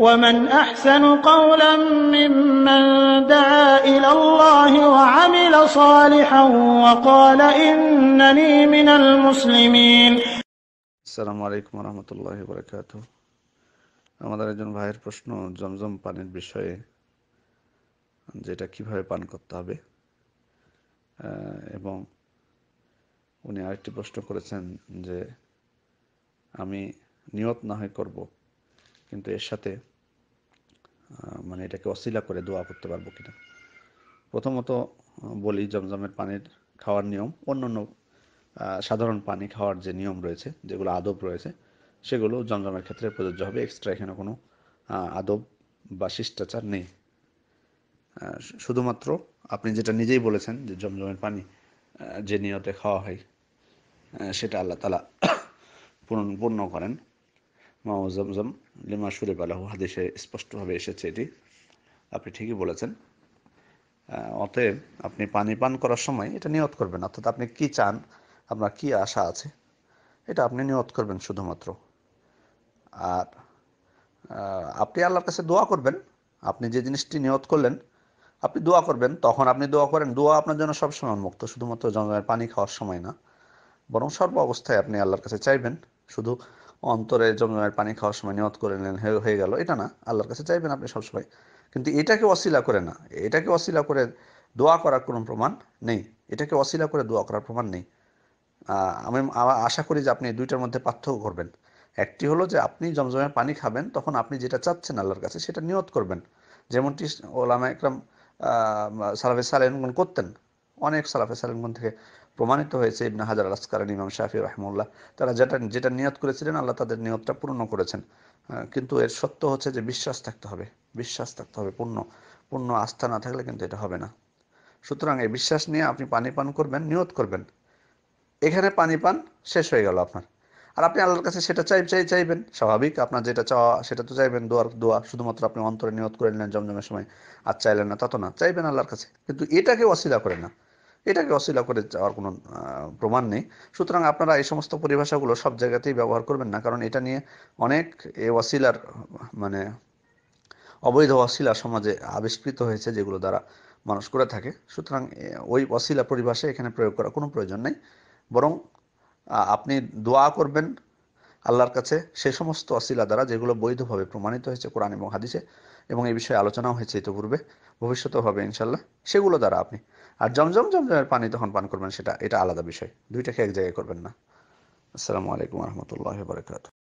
ومن أحسن قولا ممن دعا إلى الله وعمل صالحا وقال إنني من المسلمين السلام عليكم ورحمة الله وبركاته আমাদের একজন ভাইয়ের প্রশ্ন জমজম পানির বিষয়ে যেটা কিভাবে পান করতে হবে এবং উনি আরেকটি প্রশ্ন করেছেন যে আমি নিয়ত না হয় করবো কিন্তু এর সাথে মানে এটাকে অশিলা করে দোয়া করতে পারবো কিনা প্রথমত বলি জমজমের পানির খাওয়ার নিয়ম অন্যান্য সাধারণ পানি খাওয়ার যে নিয়ম রয়েছে যেগুলো আদব রয়েছে সেগুলো জমজমের ক্ষেত্রে প্রযোজ্য হবে এক্সট্রা এখানে কোনো আদব বা শিষ্টাচার নেই শুধুমাত্র আপনি যেটা নিজেই বলেছেন যে জমজমের পানি যে নিয়তে খাওয়া হয় সেটা আল্লাহ তালা পূর্ণ পূর্ণ করেন মাও লিমা সুরেব আলাহ হাদিসে স্পষ্টভাবে এসেছে এটি আপনি ঠিকই বলেছেন অতএব আপনি পানি পান করার সময় এটা নিয়ত করবেন অর্থাৎ আপনি কি চান আপনার কি আশা আছে এটা আপনি নিয়ত করবেন শুধুমাত্র আর আপনি আল্লাহর কাছে দোয়া করবেন আপনি যে জিনিসটি নিয়ত করলেন আপনি দোয়া করবেন তখন আপনি দোয়া করেন দোয়া আপনার জন্য সবসময় উন্মুক্ত শুধুমাত্র জমজমের পানি খাওয়ার সময় না বরং সর্ব অবস্থায় আপনি আল্লাহর কাছে চাইবেন শুধু অন্তরে জমজমের পানি খাওয়ার সময় নিয়ত করে নিলেন হয়ে গেল এটা না আল্লাহর কাছে চাইবেন আপনি সবসময় কিন্তু এটাকে অশিলা করে না এটাকে অশিলা করে দোয়া করার কোনো প্রমাণ নেই এটাকে অশিলা করে দোয়া করার প্রমাণ নেই আমি আশা করি যে আপনি দুইটার মধ্যে পার্থক্য করবেন একটি হলো যে আপনি জমজমের পানি খাবেন তখন আপনি যেটা চাচ্ছেন আল্লাহর কাছে সেটা নিয়ত করবেন যেমনটি ওলামা একরাম সালাফে সালেনগুন করতেন অনেক সালাফে সালেনগুন থেকে প্রমাণিত হয়েছে ইবনে হাজার আলাসকালান ইমাম শাহি রহমুল্লাহ তারা যেটা যেটা নিয়ত করেছিলেন আল্লাহ তাদের নিয়তটা পূর্ণ করেছেন কিন্তু এর সত্য হচ্ছে যে বিশ্বাস থাকতে হবে বিশ্বাস থাকতে হবে পূর্ণ পূর্ণ আস্থা না থাকলে কিন্তু এটা হবে না সুতরাং এই বিশ্বাস নিয়ে আপনি পানি পান করবেন নিয়ত করবেন এখানে পানি পান শেষ হয়ে গেল আপনার আর আপনি আল্লাহর কাছে সেটা চাই চাই চাইবেন স্বাভাবিক আপনার যেটা চাওয়া সেটা তো চাইবেন দোয়ার দোয়া শুধুমাত্র আপনি অন্তরে নিয়ত করে নিলেন জমজমের সময় আর চাইলেন না তা তো না চাইবেন আল্লাহর কাছে কিন্তু এটাকে অসিদা করে না এটাকে অশিলা করে যাওয়ার কোনো প্রমাণ নেই সুতরাং আপনারা এই সমস্ত পরিভাষাগুলো সব জায়গাতেই ব্যবহার করবেন না কারণ এটা নিয়ে অনেক এ অশিলার মানে অবৈধ অশিলা সমাজে আবিষ্কৃত হয়েছে যেগুলো দ্বারা মানুষ করে থাকে সুতরাং ওই অশিলা পরিভাষা এখানে প্রয়োগ করার কোনো প্রয়োজন নেই বরং আপনি দোয়া করবেন আল্লাহর কাছে সে সমস্ত অসিলা দ্বারা যেগুলো বৈধভাবে প্রমাণিত হয়েছে কোরআন এবং হাদিসে এবং এই বিষয়ে আলোচনাও হয়েছে ইতিপূর্বে ভবিষ্যতেও হবে ইনশাল্লাহ সেগুলো দ্বারা আপনি আর জমজম জমজমের পানি তখন পান করবেন সেটা এটা আলাদা বিষয় দুইটাকে এক জায়গায় করবেন না আসসালামু আলাইকুম রহমতুল্লাহ বরকাত